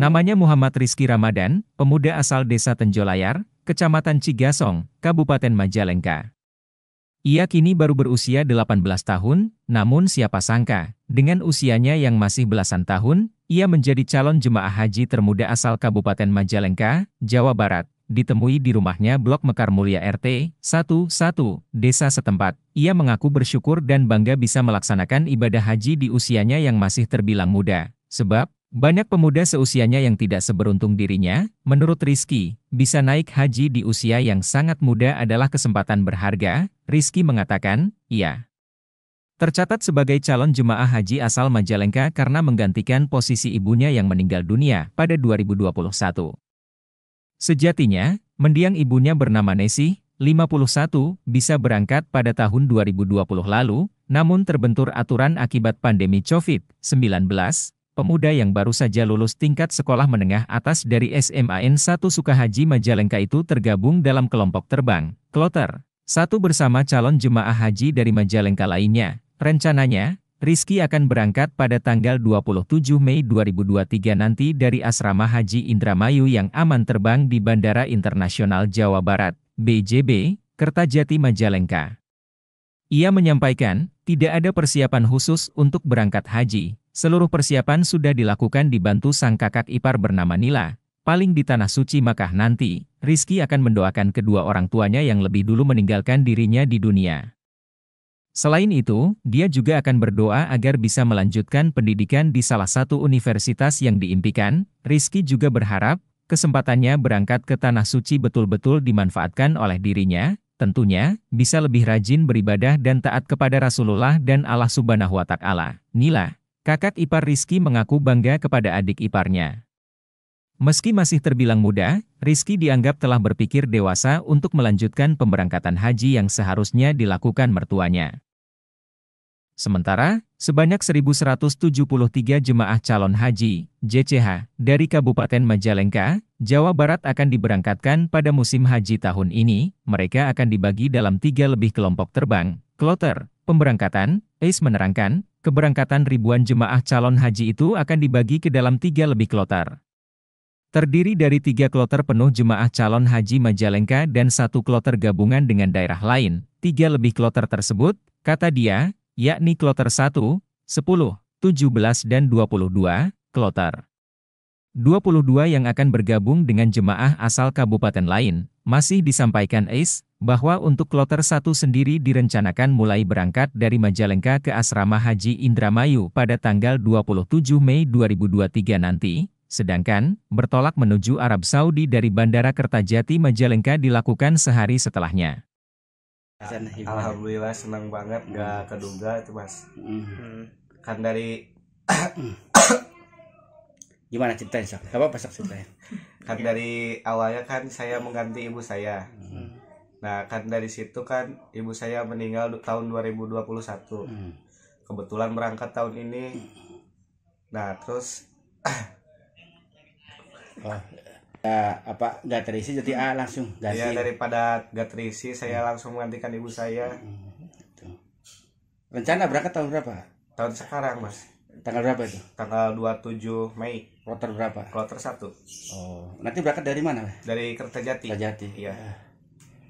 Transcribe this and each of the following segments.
Namanya Muhammad Rizki Ramadan, pemuda asal desa Tenjolayar, Kecamatan Cigasong, Kabupaten Majalengka. Ia kini baru berusia 18 tahun, namun siapa sangka, dengan usianya yang masih belasan tahun, ia menjadi calon jemaah haji termuda asal Kabupaten Majalengka, Jawa Barat, ditemui di rumahnya Blok Mekar Mulia RT 11 Desa setempat. Ia mengaku bersyukur dan bangga bisa melaksanakan ibadah haji di usianya yang masih terbilang muda. Sebab, banyak pemuda seusianya yang tidak seberuntung dirinya, menurut Rizky, bisa naik haji di usia yang sangat muda adalah kesempatan berharga, Rizky mengatakan, iya. Tercatat sebagai calon jemaah haji asal Majalengka karena menggantikan posisi ibunya yang meninggal dunia pada 2021. Sejatinya, mendiang ibunya bernama Nesi, 51, bisa berangkat pada tahun 2020 lalu, namun terbentur aturan akibat pandemi COVID-19, Pemuda yang baru saja lulus tingkat sekolah menengah atas dari SMAN 1 Sukahaji Majalengka itu tergabung dalam kelompok terbang, kloter. Satu bersama calon jemaah haji dari Majalengka lainnya. Rencananya, Rizky akan berangkat pada tanggal 27 Mei 2023 nanti dari Asrama Haji Indramayu yang aman terbang di Bandara Internasional Jawa Barat, BJB, Kertajati Majalengka. Ia menyampaikan, tidak ada persiapan khusus untuk berangkat haji. Seluruh persiapan sudah dilakukan dibantu sang kakak ipar bernama Nila. Paling di Tanah Suci Makkah nanti, Rizky akan mendoakan kedua orang tuanya yang lebih dulu meninggalkan dirinya di dunia. Selain itu, dia juga akan berdoa agar bisa melanjutkan pendidikan di salah satu universitas yang diimpikan. Rizky juga berharap kesempatannya berangkat ke Tanah Suci betul-betul dimanfaatkan oleh dirinya, tentunya, bisa lebih rajin beribadah dan taat kepada Rasulullah dan Allah Subhanahu wa Ta'ala. Nila, kakak ipar Rizky mengaku bangga kepada adik iparnya. Meski masih terbilang muda, Rizky dianggap telah berpikir dewasa untuk melanjutkan pemberangkatan haji yang seharusnya dilakukan mertuanya. Sementara, sebanyak 1.173 jemaah calon haji (JCH) dari Kabupaten Majalengka, Jawa Barat akan diberangkatkan pada musim haji tahun ini. Mereka akan dibagi dalam tiga lebih kelompok terbang. Kloter, pemberangkatan, Ace menerangkan, keberangkatan ribuan jemaah calon haji itu akan dibagi ke dalam tiga lebih kloter. Terdiri dari tiga kloter penuh jemaah calon haji Majalengka dan satu kloter gabungan dengan daerah lain. Tiga lebih kloter tersebut, kata dia, yakni kloter 1, 10, 17 dan 22, kloter 22 yang akan bergabung dengan jemaah asal kabupaten lain, masih disampaikan AIS, bahwa untuk kloter 1 sendiri direncanakan mulai berangkat dari Majalengka ke Asrama Haji Indramayu pada tanggal 27 Mei 2023 nanti, sedangkan bertolak menuju Arab Saudi dari Bandara Kertajati Majalengka dilakukan sehari setelahnya. Alhamdulillah senang banget nggak keduga itu mas hmm. hmm. kan dari gimana ceritanya sok apa pas ceritanya kan dari awalnya kan saya mengganti ibu saya hmm. nah kan dari situ kan ibu saya meninggal tahun 2021 hmm. kebetulan berangkat tahun ini hmm. nah terus ya apa nggak terisi jadi A langsung ganti ya daripada nggak terisi saya hmm. langsung menggantikan ibu saya hmm. rencana berangkat tahun berapa tahun sekarang mas tanggal berapa itu tanggal 27 Mei kloter berapa kloter satu oh nanti berangkat dari mana dari Kertajati Kertajati iya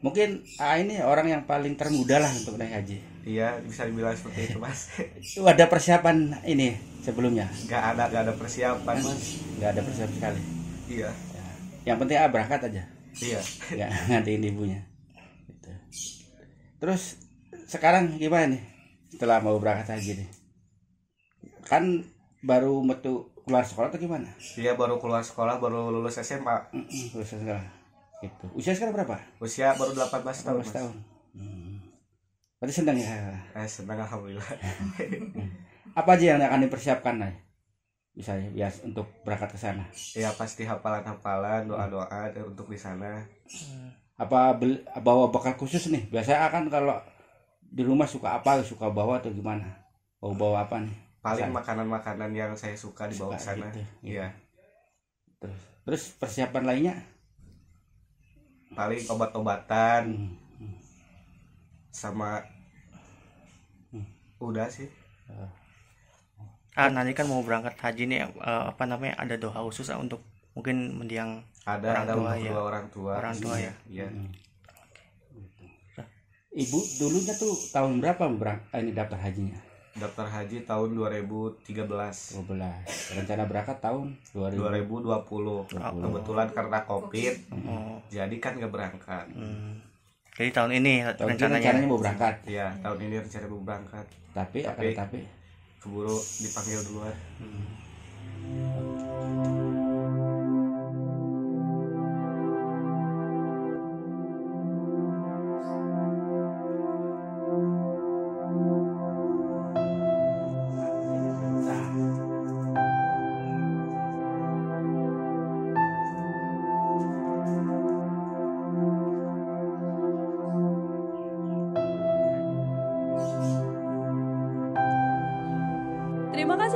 mungkin A ini orang yang paling termuda lah untuk naik haji iya bisa dibilang seperti itu mas itu ada persiapan ini sebelumnya nggak ada nggak ada persiapan mas nggak ada persiapan sekali iya yang penting ah berangkat aja iya nggak ngantiin ibunya gitu. terus sekarang gimana nih setelah mau berangkat haji nih kan baru metu keluar sekolah atau gimana iya baru keluar sekolah baru lulus SMA lulus sekolah gitu usia sekarang berapa usia baru 18 tahun 18 tahun hmm. berarti senang ya eh, senang alhamdulillah hmm. apa aja yang akan dipersiapkan nih bisa ya untuk berangkat ke sana ya pasti hafalan hafalan doa doa hmm. untuk di sana apa beli, bawa bekal khusus nih biasanya akan kalau di rumah suka apa suka bawa atau gimana oh bawa apa nih paling makanan makanan yang saya suka dibawa suka ke sana gitu, gitu. ya terus terus persiapan lainnya paling obat obatan hmm, hmm. sama hmm. udah sih uh ah, kan? nanti kan mau berangkat haji nih uh, apa namanya ada doa khusus uh, untuk mungkin mendiang ada orang ada tua ya orang tua orang tua iya, ya, ya. Hmm. ibu dulunya tuh tahun berapa berang eh, ini daftar hajinya daftar haji tahun 2013 12 rencana berangkat tahun 2000. 2020 20. kebetulan karena covid Oh. jadi kan nggak berangkat hmm. jadi tahun ini tahun rencananya, rencananya mau berangkat ya tahun ini rencananya mau berangkat tapi tapi, tapi, tapi keburu dipanggil duluan hmm.